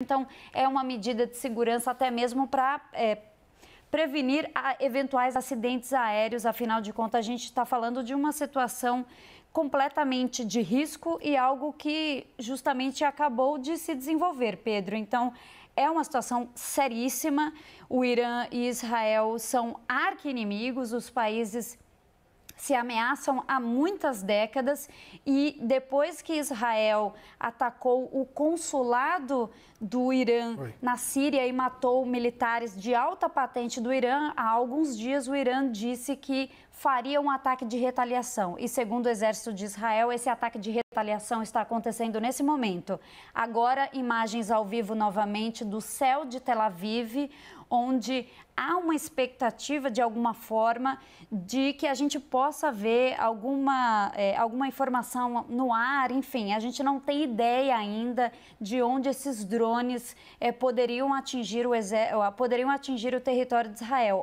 Então, é uma medida de segurança até mesmo para é, prevenir eventuais acidentes aéreos. Afinal de contas, a gente está falando de uma situação completamente de risco e algo que justamente acabou de se desenvolver, Pedro. Então, é uma situação seríssima. O Irã e Israel são arqui-inimigos, os países se ameaçam há muitas décadas e depois que Israel atacou o consulado do Irã Oi. na Síria e matou militares de alta patente do Irã, há alguns dias o Irã disse que faria um ataque de retaliação. E segundo o exército de Israel, esse ataque de retaliação avaliação está acontecendo nesse momento. Agora, imagens ao vivo novamente do céu de Tel Aviv, onde há uma expectativa, de alguma forma, de que a gente possa ver alguma, é, alguma informação no ar, enfim, a gente não tem ideia ainda de onde esses drones é, poderiam, atingir o poderiam atingir o território de Israel.